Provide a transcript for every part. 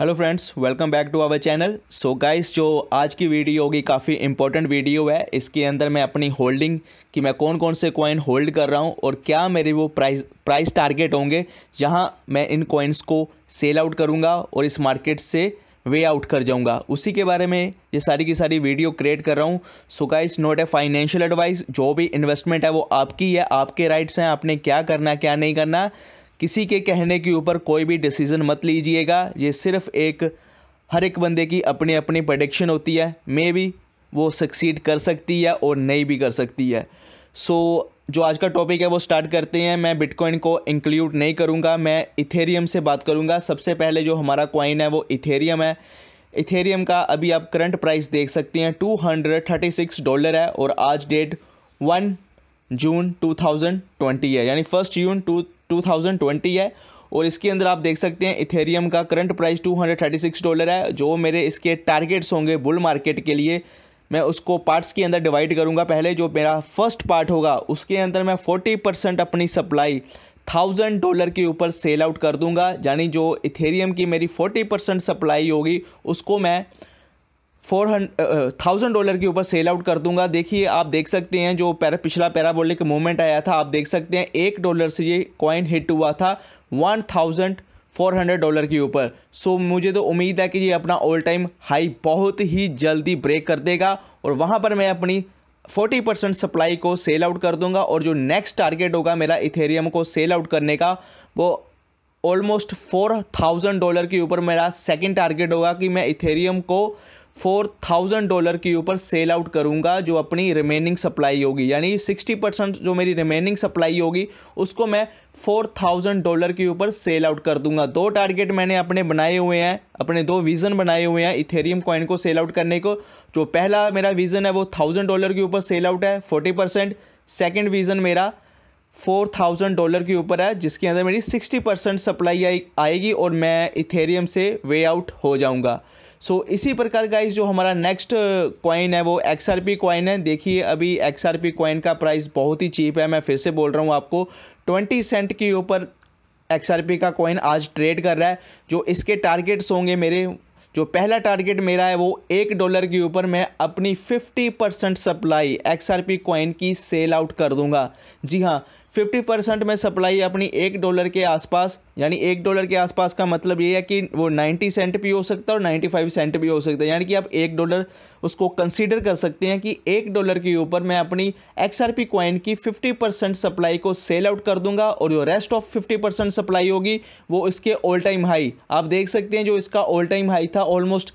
Hello friends welcome back to our channel so guys जो आज की वीडियो होगी काफ़ी इंपॉर्टेंट वीडियो है इसके अंदर मैं अपनी होल्डिंग कि मैं कौन कौन से कॉइन होल्ड कर रहा हूं और क्या मेरे वो प्राइस प्राइस टारगेट होंगे जहां मैं इन कॉइन्स को सेल आउट करूंगा और इस मार्केट से वे आउट कर जाऊंगा उसी के बारे में ये सारी की सारी वीडियो क्रिएट कर रहा हूँ so guys not a financial advice जो भी इन्वेस्टमेंट है वो आपकी है आपके राइट्स हैं आपने क्या करना क्या नहीं करना किसी के कहने के ऊपर कोई भी डिसीज़न मत लीजिएगा ये सिर्फ एक हर एक बंदे की अपनी अपनी प्रडिक्शन होती है मे भी वो सक्सीड कर सकती है और नहीं भी कर सकती है सो so, जो आज का टॉपिक है वो स्टार्ट करते हैं मैं बिटकॉइन को इंक्लूड नहीं करूँगा मैं इथेरियम से बात करूँगा सबसे पहले जो हमारा कॉइन है वो इथेरियम है इथेरियम का अभी आप करंट प्राइस देख सकते हैं two hundred thirty six dollar है और आज date one June two thousand twenty है यानी फर्स्ट जून टू 2020 है और इसके अंदर आप देख सकते हैं इथेरियम का करंट प्राइस 236 डॉलर है जो मेरे इसके टारगेट्स होंगे बुल मार्केट के लिए मैं उसको पार्ट्स के अंदर डिवाइड करूंगा पहले जो मेरा फर्स्ट पार्ट होगा उसके अंदर मैं 40 परसेंट अपनी सप्लाई थाउजेंड डॉलर के ऊपर सेल आउट कर दूंगा यानी जो इथेरियम की मेरी फोर्टी परसेंट सप्लाई होगी उसको मैं फोर थाउजेंड डॉलर के ऊपर सेल आउट कर दूंगा देखिए आप देख सकते हैं जो पैरा पिछला पैराबोलिक मोमेंट आया था आप देख सकते हैं एक डॉलर से ये कॉइन हिट हुआ था one thousand four hundred dollar के ऊपर सो मुझे तो उम्मीद है कि ये अपना ऑल टाइम हाई बहुत ही जल्दी ब्रेक कर देगा और वहाँ पर मैं अपनी फोर्टी परसेंट सप्लाई को सेल आउट कर दूंगा और जो नेक्स्ट टारगेट होगा मेरा इथेरियम को सेल आउट करने का वो ऑलमोस्ट फोर थाउजेंड डॉलर के ऊपर मेरा सेकंड टारगेट होगा कि मैं इथेरियम को फोर थाउजेंड डॉलर के ऊपर सेल आउट करूंगा जो अपनी रिमेनिंग सप्लाई होगी यानी सिक्सटी परसेंट जो मेरी रिमेनिंग सप्लाई होगी उसको मैं फोर थाउजेंड डॉलर के ऊपर सेल आउट कर दूंगा दो टारगेट मैंने अपने बनाए हुए हैं अपने दो विज़न बनाए हुए हैं इथेरियम कॉइन को सेल आउट करने को जो पहला मेरा विज़न है वो थाउजेंड डॉलर के ऊपर सेल आउट है फोर्टी परसेंट सेकेंड विज़न मेरा फोर थाउजेंड डॉलर के ऊपर है जिसके अंदर मेरी सिक्सटी परसेंट सप्लाई आएगी और मैं इथेरियम से वे आउट हो जाऊँगा सो so, इसी प्रकार इस जो हमारा नेक्स्ट कॉइन uh, है वो एक्स आर पी कॉइन है देखिए अभी एक्स आर पी कॉइन का प्राइस बहुत ही चीप है मैं फिर से बोल रहा हूँ आपको ट्वेंटी सेंट के ऊपर एक्स आर पी का कॉइन आज ट्रेड कर रहा है जो इसके टारगेट्स होंगे मेरे जो पहला टारगेट मेरा है वो एक डॉलर के ऊपर मैं अपनी 50 percent supply X R P coin की सेल आउट कर दूंगा जी हाँ फिफ्टी परसेंट में सप्लाई अपनी एक डॉलर के आसपास यानी एक डॉलर के आसपास का मतलब ये है कि वो नाइन्टी सेंट भी हो सकता है और नाइन्टी फाइव सेंट भी हो सकता है यानी कि आप एक डॉलर उसको कंसीडर कर सकते हैं कि एक डॉलर के ऊपर मैं अपनी एक्स आर पी की फिफ्टी परसेंट सप्लाई को सेल आउट कर दूंगा और जो rest of fifty percent supply होगी वो इसके ऑल टाइम हाई आप देख सकते हैं जो इसका ऑल टाइम हाई था ऑलमोस्ट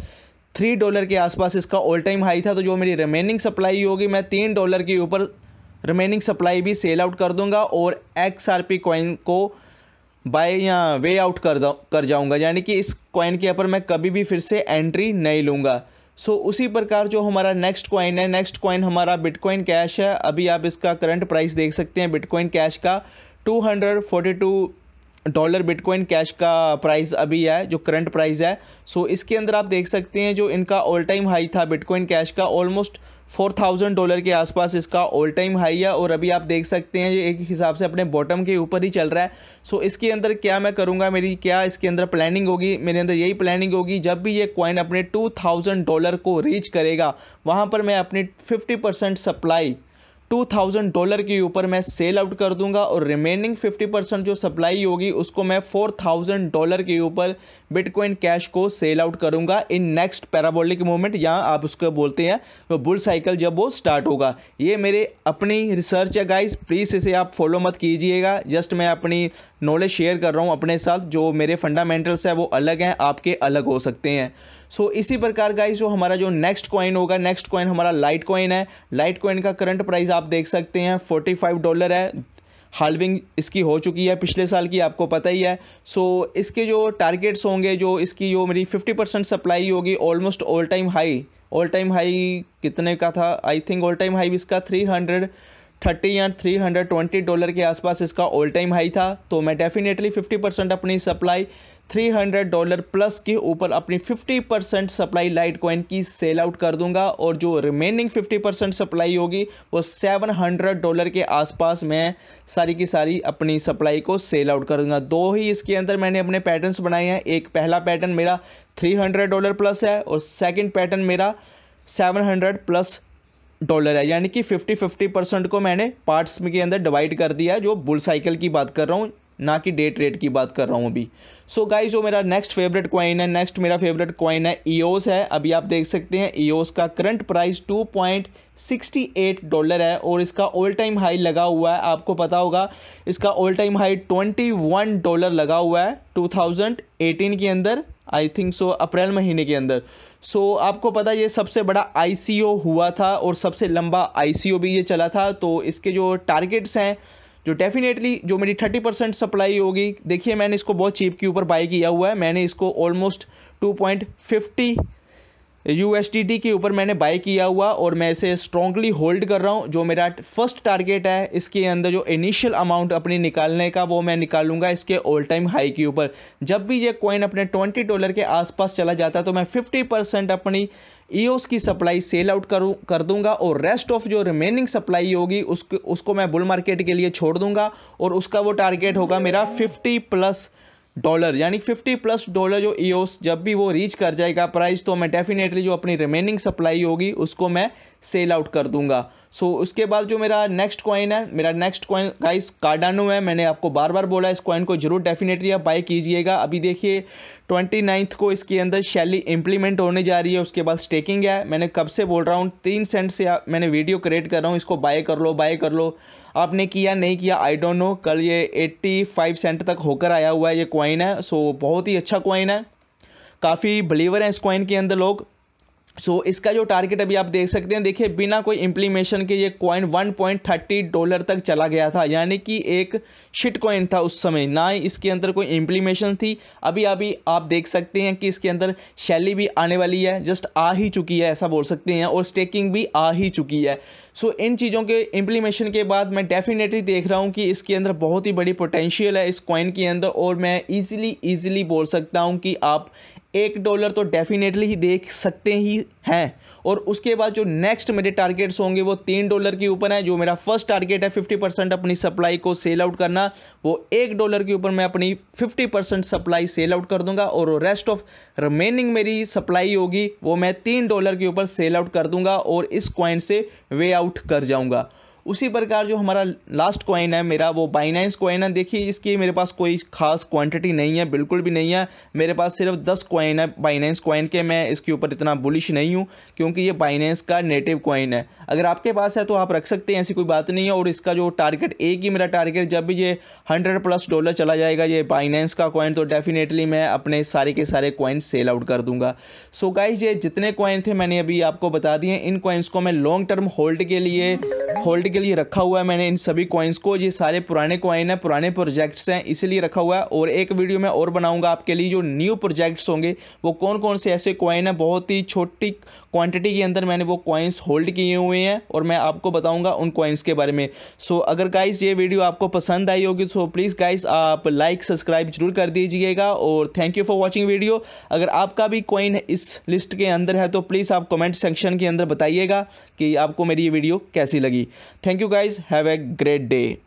थ्री डॉलर के आसपास इसका ऑल टाइम हाई था तो जो मेरी रिमेनिंग सप्लाई होगी मैं तीन डॉलर के ऊपर रिमेनिंग सप्लाई भी सेल आउट कर दूंगा और एक्स आर पी कॉइन को बाय या वे आउट कर कर जाऊंगा यानी कि इस कॉइन के ऊपर मैं कभी भी फिर से एंट्री नहीं लूँगा सो so, उसी प्रकार जो हमारा नेक्स्ट कॉइन है नेक्स्ट कॉइन हमारा बिटकॉइन कैश है अभी आप इसका करंट प्राइस देख सकते हैं बिटकॉइन कैश का 242 डॉलर बिटकॉइन कैश का प्राइस अभी है जो करंट प्राइस है सो so, इसके अंदर आप देख सकते हैं जो इनका ऑल टाइम हाई था बिटकॉइन कैश का ऑलमोस्ट फोर थाउजेंड डॉलर के आसपास इसका ऑल टाइम हाई है और अभी आप देख सकते हैं ये एक हिसाब से अपने बॉटम के ऊपर ही चल रहा है सो इसके अंदर क्या मैं करूँगा मेरी क्या इसके अंदर प्लानिंग होगी मेरे अंदर यही प्लानिंग होगी जब भी ये कॉइन अपने टू थाउजेंड डॉलर को रीच करेगा वहाँ पर मैं अपनी फिफ्टी परसेंट सप्लाई 2000 डॉलर के ऊपर मैं सेल आउट कर दूंगा और रिमेनिंग 50 परसेंट जो सप्लाई होगी उसको मैं 4000 डॉलर के ऊपर बिटकॉइन कैश को सेल आउट करूंगा इन नेक्स्ट पैराबोलिक मोमेंट या आप उसको बोलते हैं तो बुल साइकिल जब वो स्टार्ट होगा ये मेरे अपनी रिसर्च है गाइस प्लीज़ इसे आप फॉलो मत कीजिएगा जस्ट मैं अपनी नॉलेज शेयर कर रहा हूँ अपने साथ जो मेरे फंडामेंटल्स है वो अलग हैं आपके अलग हो सकते हैं सो इसी प्रकार का जो हमारा जो नेक्स्ट कॉइन होगा नेक्स्ट कॉइन हमारा लाइट कॉइन है लाइट कॉइन का करंट प्राइस आप देख सकते हैं फोर्टी फाइव डॉलर है हाल्विंग इसकी हो चुकी है पिछले साल की आपको पता ही है सो so, इसके जो टारगेट्स होंगे जो इसकी जो मेरी 50 परसेंट सप्लाई होगी almost all time high all time high कितने का था I think all time high इसका हंड्रेड थर्टी या थ्री हंड्रेड ट्वेंटी डॉलर के आसपास इसका ऑल टाइम हाई था तो मैं डेफिनेटली फिफ्टी परसेंट अपनी सप्लाई 300 डॉलर प्लस के ऊपर अपनी 50 परसेंट सप्लाई लाइट कॉइन की सेल आउट कर दूंगा और जो रिमेनिंग 50 परसेंट सप्लाई होगी वो 700 डॉलर के आसपास मैं सारी की सारी अपनी सप्लाई को सेल आउट कर दूंगा दो ही इसके अंदर मैंने अपने पैटर्न्स बनाए हैं एक पहला पैटर्न मेरा 300 डॉलर प्लस है और सेकेंड पैटर्न मेरा हंड्रेड प्लस डॉलर है यानी कि 50 50 परसेंट को मैंने पार्ट्स के अंदर डिवाइड कर दिया जो बुल साइकिल की बात कर रहा हूँ ना कि डे ट्रेड की बात कर रहा हूँ अभी सो so गाइस जो मेरा नेक्स्ट फेवरेट कॉइन है नेक्स्ट मेरा फेवरेट कॉइन है ईओस है अभी आप देख सकते हैं ईओस का करंट प्राइस 2.68 डॉलर है और इसका ऑल टाइम हाई लगा हुआ है आपको पता होगा इसका ऑल टाइम हाई 21 डॉलर लगा हुआ है 2018 के अंदर आई थिंक सो अप्रैल महीने के अंदर सो so, आपको पता ये सबसे बड़ा आई हुआ था और सबसे लंबा आई भी ये चला था तो इसके जो टारगेट्स हैं जो डेफिनेटली जो मेरी थर्टी परसेंट सप्लाई होगी देखिए मैंने इसको बहुत चीप के ऊपर बाई किया हुआ है मैंने इसको ऑलमोस्ट टू पॉइंट फिफ्टी यू के ऊपर मैंने बाई किया हुआ और मैं इसे स्ट्रॉन्गली होल्ड कर रहा हूँ जो मेरा फर्स्ट टारगेट है इसके अंदर जो इनिशियल अमाउंट अपनी निकालने का वो मैं निकालूंगा इसके ऑल टाइम हाई के ऊपर जब भी ये कॉइन अपने ट्वेंटी डॉलर के आसपास चला जाता है तो मैं फिफ्टी परसेंट अपनी ईओस e की सप्लाई सेल आउट करूँ कर दूंगा और रेस्ट ऑफ जो रिमेनिंग सप्लाई होगी उसको उसको मैं बुल मार्केट के लिए छोड़ दूंगा और उसका वो टारगेट होगा मेरा फिफ्टी प्लस डॉलर यानी 50 प्लस डॉलर जो ईओस e जब भी वो रीच कर जाएगा प्राइस तो मैं डेफिनेटली जो अपनी रिमेनिंग सप्लाई होगी उसको मैं सेल आउट कर दूंगा सो so, उसके बाद जो मेरा नेक्स्ट कॉइन है मेरा नेक्स्ट कॉइन गाइस कार्डानो है मैंने आपको बार बार बोला इस कॉइन को जरूर डेफिनेटली आप बाय कीजिएगा अभी देखिए ट्वेंटी नाइन्थ को इसके अंदर शैली इंप्लीमेंट होने जा रही है उसके बाद स्टेकिंग है मैंने कब से बोल रहा हूँ तीन सेंट से मैंने वीडियो क्रिएट कर रहा हूँ इसको बाय कर लो बाय कर लो आपने किया नहीं किया आई डोंट नो कल ये फाइव सेंट तक होकर आया हुआ है ये कॉइन है सो so, बहुत ही अच्छा कॉइन है काफ़ी बिलीवर हैं इस कॉइन के अंदर लोग सो so, इसका जो टारगेट अभी आप देख सकते हैं देखिए बिना कोई इम्प्लीमेशन के ये कॉइन 1.30 डॉलर तक चला गया था यानी कि एक शिट कॉइन था उस समय ना ही इसके अंदर कोई इम्प्लीमेशन थी अभी अभी आप देख सकते हैं कि इसके अंदर शैली भी आने वाली है जस्ट आ ही चुकी है ऐसा बोल सकते हैं और स्टेकिंग भी आ ही चुकी है सो so, इन चीज़ों के इम्प्लीमेशन के बाद मैं डेफिनेटली देख रहा हूँ कि इसके अंदर बहुत ही बड़ी पोटेंशियल है इस कॉइन के अंदर और मैं ईजिली ईजिली बोल सकता हूँ कि आप एक डॉलर तो डेफिनेटली ही देख सकते ही हैं और उसके बाद जो नेक्स्ट मेरे टारगेट्स होंगे वो तीन डॉलर के ऊपर है जो मेरा फर्स्ट टारगेट है फिफ्टी परसेंट अपनी सप्लाई को सेल आउट करना वो एक डॉलर के ऊपर मैं अपनी fifty percent supply sell out कर दूंगा और रेस्ट ऑफ रिमेनिंग मेरी सप्लाई होगी वो मैं तीन डॉलर के ऊपर सेल आउट कर दूंगा और इस क्वाइंट से वे आउट कर जाऊँगा उसी प्रकार जो हमारा लास्ट कॉइन है मेरा वो बाइनेंस कॉइन है देखिए इसकी मेरे पास कोई खास क्वांटिटी नहीं है बिल्कुल भी नहीं है मेरे पास सिर्फ दस कॉइन है बाइनेंस कॉइन के मैं इसके ऊपर इतना बुलिश नहीं हूँ क्योंकि ये बाइनेंस का नेटिव कॉइन है अगर आपके पास है तो आप रख सकते हैं ऐसी कोई बात नहीं है और इसका जो टारगेट एक ही मेरा टारगेट जब भी ये हंड्रेड प्लस डॉलर चला जाएगा ये बाइनेंस का कॉइन तो डेफिनेटली मैं अपने सारे के सारे कॉइन सेल आउट कर दूंगा सो so गाइज ये जितने कॉइन थे मैंने अभी आपको बता दिए इन कॉइन्स को मैं लॉन्ग टर्म होल्ड के लिए होल्ड के लिए रखा हुआ है मैंने इन सभी कॉइन्स को ये सारे पुराने कॉइन हैं पुराने प्रोजेक्ट्स हैं इसीलिए रखा हुआ है और एक वीडियो में और बनाऊंगा आपके लिए जो न्यू प्रोजेक्ट्स होंगे वो कौन कौन से ऐसे कॉइन हैं बहुत ही छोटी क्वांटिटी के अंदर मैंने वो कॉइन्स होल्ड किए हुए हैं और मैं आपको बताऊँगा उन कॉइन्स के बारे में सो अगर गाइज ये वीडियो आपको पसंद आई होगी सो प्लीज़ गाइज आप लाइक सब्सक्राइब जरूर कर दीजिएगा और thank you for watching video अगर आपका भी कॉइन इस लिस्ट के अंदर है तो प्लीज़ आप कमेंट सेक्शन के अंदर बताइएगा कि आपको मेरी ये वीडियो कैसी लगी Thank you guys. Have a great day.